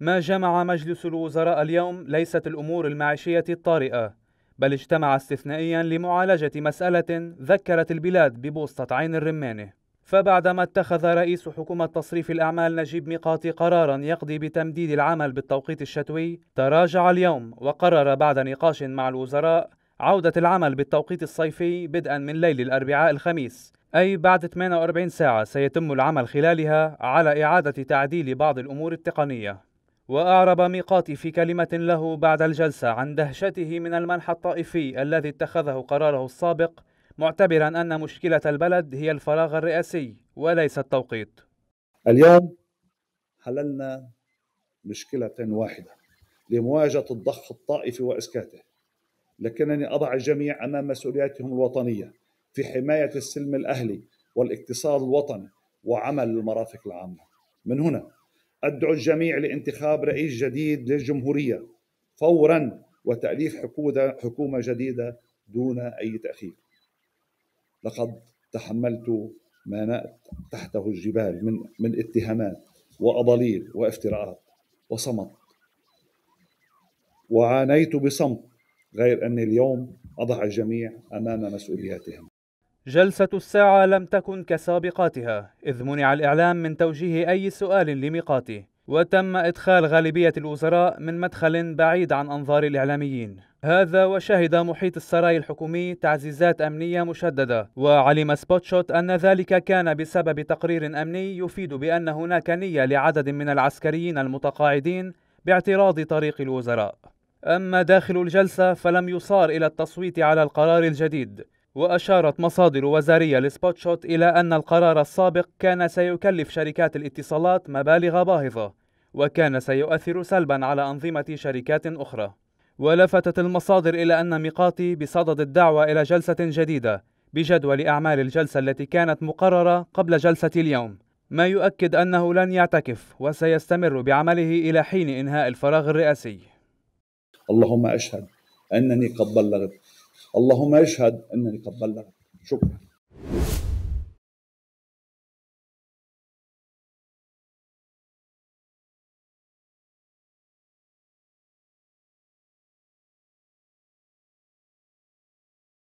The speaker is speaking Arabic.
ما جمع مجلس الوزراء اليوم ليست الامور المعيشيه الطارئه بل اجتمع استثنائيا لمعالجه مساله ذكرت البلاد ببوسطه عين الرمانه فبعدما اتخذ رئيس حكومة تصريف الأعمال نجيب ميقاتي قرارا يقضي بتمديد العمل بالتوقيت الشتوي تراجع اليوم وقرر بعد نقاش مع الوزراء عودة العمل بالتوقيت الصيفي بدءا من ليل الأربعاء الخميس أي بعد 48 ساعة سيتم العمل خلالها على إعادة تعديل بعض الأمور التقنية وأعرب ميقاتي في كلمة له بعد الجلسة عن دهشته من المنح الطائفي الذي اتخذه قراره السابق معتبرا أن مشكلة البلد هي الفراغ الرئاسي وليس التوقيت اليوم حللنا مشكلة واحدة لمواجهة الضخ الطائفي وإسكاته لكنني أضع الجميع أمام مسؤولياتهم الوطنية في حماية السلم الأهلي والاقتصاد الوطني وعمل المرافق العامة من هنا أدعو الجميع لانتخاب رئيس جديد للجمهورية فورا وتأليف حكومة جديدة دون أي تأخير لقد تحملت ما نأت تحته الجبال من, من اتهامات وأضاليل وافتراءات وصمت وعانيت بصمت غير أني اليوم أضع الجميع أمام مسؤولياتهم جلسة الساعة لم تكن كسابقاتها إذ منع الإعلام من توجيه أي سؤال لميقاته وتم إدخال غالبية الوزراء من مدخل بعيد عن أنظار الإعلاميين هذا وشهد محيط السراي الحكومي تعزيزات أمنية مشددة وعلم سبوتشوت أن ذلك كان بسبب تقرير أمني يفيد بأن هناك نية لعدد من العسكريين المتقاعدين باعتراض طريق الوزراء أما داخل الجلسة فلم يصار إلى التصويت على القرار الجديد وأشارت مصادر وزارية لسبوتشوت إلى أن القرار السابق كان سيكلف شركات الاتصالات مبالغ باهظة وكان سيؤثر سلبا على أنظمة شركات أخرى ولفتت المصادر إلى أن ميقاتي بصدد الدعوة إلى جلسة جديدة بجدول أعمال الجلسة التي كانت مقررة قبل جلسة اليوم ما يؤكد أنه لن يعتكف وسيستمر بعمله إلى حين إنهاء الفراغ الرئاسي اللهم أشهد أنني قد بلغت اللهم اشهد انني قد بلغت شكرا